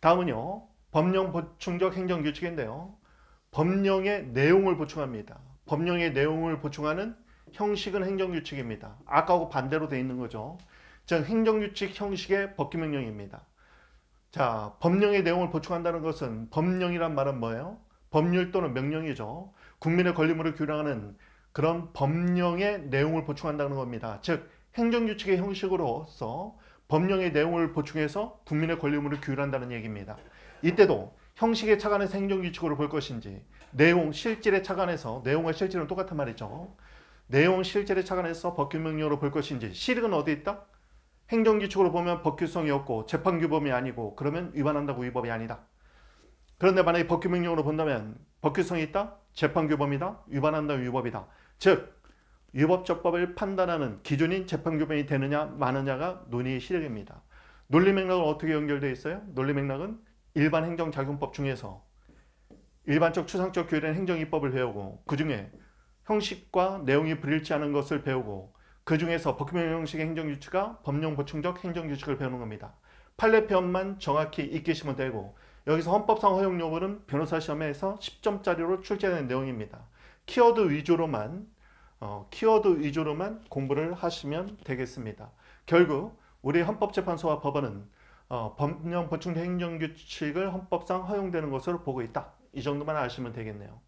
다음은요. 법령 보충적 행정 규칙인데요. 법령의 내용을 보충합니다. 법령의 내용을 보충하는 형식은 행정 규칙입니다. 아까하고 반대로 돼 있는 거죠. 즉 행정 규칙 형식의 법규명령입니다. 자, 법령의 내용을 보충한다는 것은 법령이란 말은 뭐예요? 법률 또는 명령이죠. 국민의 권리물을 규량하는 그런 법령의 내용을 보충한다는 겁니다. 즉 행정규칙의 형식으로서 법령의 내용을 보충해서 국민의 권리 의을 규율한다는 얘기입니다. 이때도 형식에 착안해서 행정규칙으로 볼 것인지 내용, 실질에 착안해서 내용과 실질은 똑같은 말이죠. 내용, 실질에 착안해서 법규명령으로 볼 것인지 실익은 어디 있다? 행정규칙으로 보면 법규성이 없고 재판규범이 아니고 그러면 위반한다고 위법이 아니다. 그런데 만약에 법규명령으로 본다면 법규성이 있다? 재판규범이다? 위반한다 위법이다. 즉 위법적법을 판단하는 기준인 재판규명이 되느냐 마느냐가 논의의 시작입니다. 논리 맥락은 어떻게 연결되 있어요? 논리 맥락은 일반 행정작용법 중에서 일반적 추상적 교열된 행정입법을 배우고 그 중에 형식과 내용이 불일치하는 것을 배우고 그 중에서 법규명 형식의 행정규칙과 법령 보충적 행정규칙을 배우는 겁니다. 판례편만 정확히 익히시면 되고 여기서 헌법상 허용 요구는 변호사 시험에서 10점짜리로 출제되는 내용입니다. 키워드 위주로만 어, 키워드 위주로만 공부를 하시면 되겠습니다. 결국 우리 헌법재판소와 법원은 어, 법령 보충 행정규칙을 헌법상 허용되는 것으로 보고 있다. 이 정도만 아시면 되겠네요.